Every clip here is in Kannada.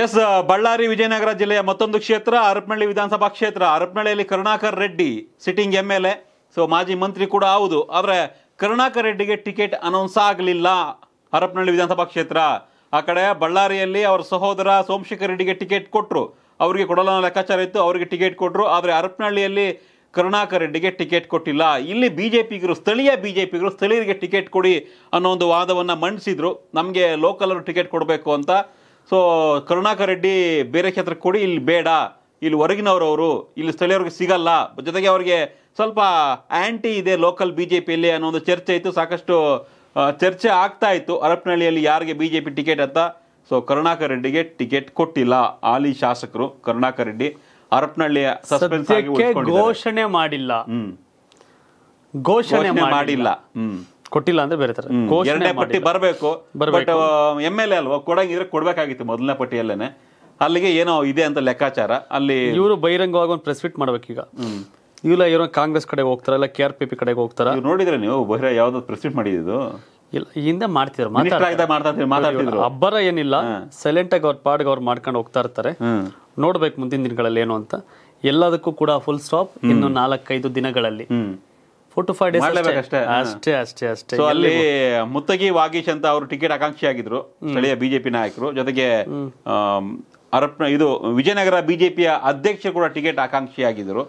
ಎಸ್ ಬಳ್ಳಾರಿ ವಿಜಯನಗರ ಜಿಲ್ಲೆಯ ಮತ್ತೊಂದು ಕ್ಷೇತ್ರ ಹರಪನಹಳ್ಳಿ ವಿಧಾನಸಭಾ ಕ್ಷೇತ್ರ ಹರಪನಹಳ್ಳಿಯಲ್ಲಿ Karunakar Reddy sitting M L A so ಮಾಜಿ ಮಂತ್ರಿ ಕೂಡ ಹೌದು ಆದರೆ ಕರುಣಾಕರ್ ರೆಡ್ಡಿಗೆ ಟಿಕೆಟ್ ಅನೌನ್ಸ್ ಆಗಲಿಲ್ಲ ಹರಪನಹಳ್ಳಿ ವಿಧಾನಸಭಾ ಕ್ಷೇತ್ರ ಆ ಕಡೆ ಬಳ್ಳಾರಿಯಲ್ಲಿ ಅವರ ಸಹೋದರ ಸೋಮಶೇಖರ್ ರೆಡ್ಡಿಗೆ ಟಿಕೆಟ್ ಕೊಟ್ಟರು ಅವರಿಗೆ ಕೊಡಲನ ಲೆಕ್ಕಾಚಾರ ಇತ್ತು ಅವರಿಗೆ ಟಿಕೆಟ್ ಕೊಟ್ಟರು ಆದರೆ ಹರಪನಹಳ್ಳಿಯಲ್ಲಿ ಕರುಣಾಕರ್ ರೆಡ್ಡಿಗೆ ಟಿಕೆಟ್ ಕೊಟ್ಟಿಲ್ಲ ಇಲ್ಲಿ ಬಿ ಜೆ ಪಿಗರು ಸ್ಥಳೀಯ ಬಿ ಜೆ ಪಿಗರು ಸ್ಥಳೀಯರಿಗೆ ಟಿಕೆಟ್ ಕೊಡಿ ಅನ್ನೋ ಒಂದು ವಾದವನ್ನು ಮಂಡಿಸಿದರು ನಮಗೆ ಲೋಕಲರು ಟಿಕೆಟ್ ಕೊಡಬೇಕು ಅಂತ ಸೊ ಕರುಣಾಕರ್ ರೆಡ್ಡಿ ಬೇರೆ ಕ್ಷೇತ್ರಕ್ಕೆ ಕೊಡಿ ಇಲ್ಲಿ ಬೇಡ ಇಲ್ಲಿ ಹೊರಗಿನವರವರು ಇಲ್ಲಿ ಸ್ಥಳೀಯವ್ರಿಗೆ ಸಿಗಲ್ಲ ಜೊತೆಗೆ ಅವರಿಗೆ ಸ್ವಲ್ಪ ಆ್ಯಂಟಿ ಇದೆ ಲೋಕಲ್ ಬಿ ಜೆ ಪಿಯಲ್ಲಿ ಅನ್ನೋ ಒಂದು ಚರ್ಚೆ ಇತ್ತು ಸಾಕಷ್ಟು ಚರ್ಚೆ ಆಗ್ತಾ ಇತ್ತು ಹರಪನಹಳ್ಳಿಯಲ್ಲಿ ಯಾರಿಗೆ ಬಿ ಜೆ ಪಿ ಟಿಕೆಟ್ ಅಂತ ಸೊ ಕರುಣಾಕರ್ ರೆಡ್ಡಿಗೆ ಟಿಕೆಟ್ ಕೊಟ್ಟಿಲ್ಲ ಹಾಲಿ ಶಾಸಕರು ಕರುಣಾಕರ್ ರೆಡ್ಡಿ ಹರಪನಹಳ್ಳಿಯ ಸಸ್ಪೆನ್ಸ್ ಘೋಷಣೆ ಮಾಡಿಲ್ಲ ಘೋಷಣೆ ಮಾಡಿಲ್ಲ ಹ್ಮ್ ಕೊಟ್ಟಿಲ್ಲ ಅಂದ್ರೆ ಬೇರೆ ತರ ಎರಡನೇ ಪಟ್ಟಿ ಬರಬೇಕು ಬಟ್ ಎಮ್ ಎಲ್ ಎ ಅಲ್ವಾ ಕೊಡಂಗಿದ್ರೆ ಕೊಡ್ಬೇಕಾಗಿತ್ತು ಮೊದಲನೇ ಪಟ್ಟಿಯಲ್ಲೇನೆ ಅಲ್ಲಿಗೆ ಏನೋ ಇದೆ ಅಂತ ಲೆಕ್ಕಾಚಾರ ಅಲ್ಲಿ ಇವರು ಬಹಿರಂಗವಾಗಿ ಒಂದು ಪ್ರೆಸ್ ಮೀಟ್ ಮಾಡ್ಬೇಕೀಗ ಇಲ್ಲ ಇವ್ರ ಕಾಂಗ್ರೆಸ್ ಕಡೆ ಹೋಗ್ತಾರ ಇಲ್ಲ ಕೆ ಆರ್ ಪಿ ಪಿ ಕಡೆಗೆ ಹೋಗ್ತಾರ ನೋಡಿದ್ರೆ ನೀವು ಬಹಿರ ಯಾವ್ದು ಪ್ರೆಸ್ ಫಿಟ್ ಮಾಡಿದ್ದು ಇಲ್ಲ ಹಿಂದೆ ಮಾಡ್ತಿದ್ರು ಅಬ್ಬರ ಏನಿಲ್ಲ ಸೈಲೆಂಟ್ ಆಗಿ ಅವ್ರ ಪಾಡ್ಗೆ ಅವ್ರು ಮಾಡ್ಕೊಂಡು ಹೋಗ್ತಾ ಇರ್ತಾರೆ ನೋಡ್ಬೇಕು ಮುಂದಿನ ದಿನಗಳಲ್ಲಿ ಏನು ಅಂತ ಎಲ್ಲದಕ್ಕೂ ಕೂಡ ಫುಲ್ ಸ್ಟಾಪ್ ಇನ್ನು ನಾಲ್ಕೈದು ದಿನಗಳಲ್ಲಿ ಫೋರ್ ಟು ಫೈವ್ ಡೇಸ್ ಅಷ್ಟೇ ಅಷ್ಟೇ ಅಷ್ಟೇ ಸೊ ಅಲ್ಲಿ ಮುತ್ತಗಿ ವಾಗೀಶ್ ಅಂತ ಅವರು ಟಿಕೆಟ್ ಆಕಾಂಕ್ಷಿ ಆಗಿದ್ರು ಸ್ಥಳೀಯ ಬಿಜೆಪಿ ನಾಯಕರು ಜೊತೆಗೆ ಅರಪ್ ಇದು ವಿಜಯನಗರ ಬಿಜೆಪಿಯ ಅಧ್ಯಕ್ಷ ಕೂಡ ಟಿಕೆಟ್ ಆಕಾಂಕ್ಷಿ ಆಗಿದ್ರು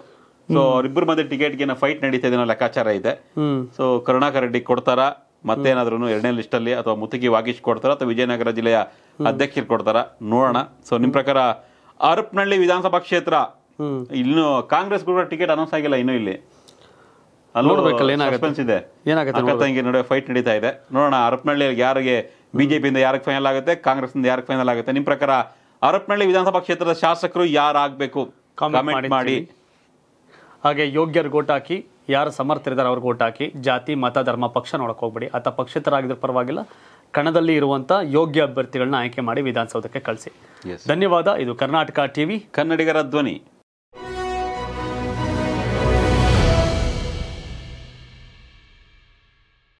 ಸೊ ಅವರಿಬ್ಬರ ಮಧ್ಯೆ ಟಿಕೆಟ್ಗೆ ಫೈಟ್ ನಡೀತಾ ಇದೆ ಲೆಕ್ಕಾಚಾರ ಇದೆ ಸೊ ಕರುಣಾಕರ್ ರೆಡ್ಡಿ ಕೊಡ್ತಾರಾ ಮತ್ತೇನಾದ್ರೂ ಎರಡನೇ ಲಿಸ್ಟ್ ಅಲ್ಲಿ ಅಥವಾ ಮುತ್ತಗಿ ವಾಗೀಶ್ ಕೊಡ್ತಾರ ಅಥವಾ ವಿಜಯನಗರ ಜಿಲ್ಲೆಯ ಅಧ್ಯಕ್ಷರು ಕೊಡ್ತಾರ ನೋಡೋಣ ಸೊ ನಿಮ್ ಪ್ರಕಾರ ಅರಪ್ನಹಳ್ಳಿ ವಿಧಾನಸಭಾ ಕ್ಷೇತ್ರ ಇನ್ನು ಕಾಂಗ್ರೆಸ್ ಕೂಡ ಟಿಕೆಟ್ ಅನೌನ್ಸ್ ಆಗಿಲ್ಲ ಇನ್ನು ಇಲ್ಲಿ ನೋಡ್ಬೇಕಲ್ಲ ಏನಾಗುತ್ತೆ ಏನಾಗುತ್ತೆ ಫೈಟ್ ನಡೀತಾ ಇದೆ ನೋಡೋಣ ಅರಪನಹಳ್ಳಿ ಯಾರಿಗೆ ಬಿಜೆಪಿಯಿಂದ ಯಾರಿಗೆ ಫೈನಲ್ ಆಗುತ್ತೆ ಇಂದ ಯಾರಿಗೆ ಫೈನಲ್ ಆಗುತ್ತೆ ನಿಮ್ ಪ್ರಕಾರ ಹರಪನಹಳ್ಳಿ ವಿಧಾನಸಭಾ ಕ್ಷೇತ್ರದ ಶಾಸಕರು ಯಾರಾಗಬೇಕು ಕಾಮೆಂಟ್ ಮಾಡಿ ಹಾಗೆ ಯೋಗ್ಯರು ಹಾಕಿ ಯಾರು ಸಮರ್ಥರಿದ್ದಾರೆ ಅವ್ರಿಗೆ ಹಾಕಿ ಜಾತಿ ಮತ ಧರ್ಮ ಪಕ್ಷ ನೋಡಕ್ ಹೋಗ್ಬೇಡಿ ಆತ ಆಗಿದ್ರ ಪರವಾಗಿಲ್ಲ ಕಣದಲ್ಲಿ ಇರುವಂತ ಯೋಗ್ಯ ಅಭ್ಯರ್ಥಿಗಳನ್ನ ಆಯ್ಕೆ ಮಾಡಿ ವಿಧಾನಸೌಧಕ್ಕೆ ಕಳಿಸಿ ಧನ್ಯವಾದ ಇದು ಕರ್ನಾಟಕ ಟಿವಿ ಕನ್ನಡಿಗರ ಧ್ವನಿ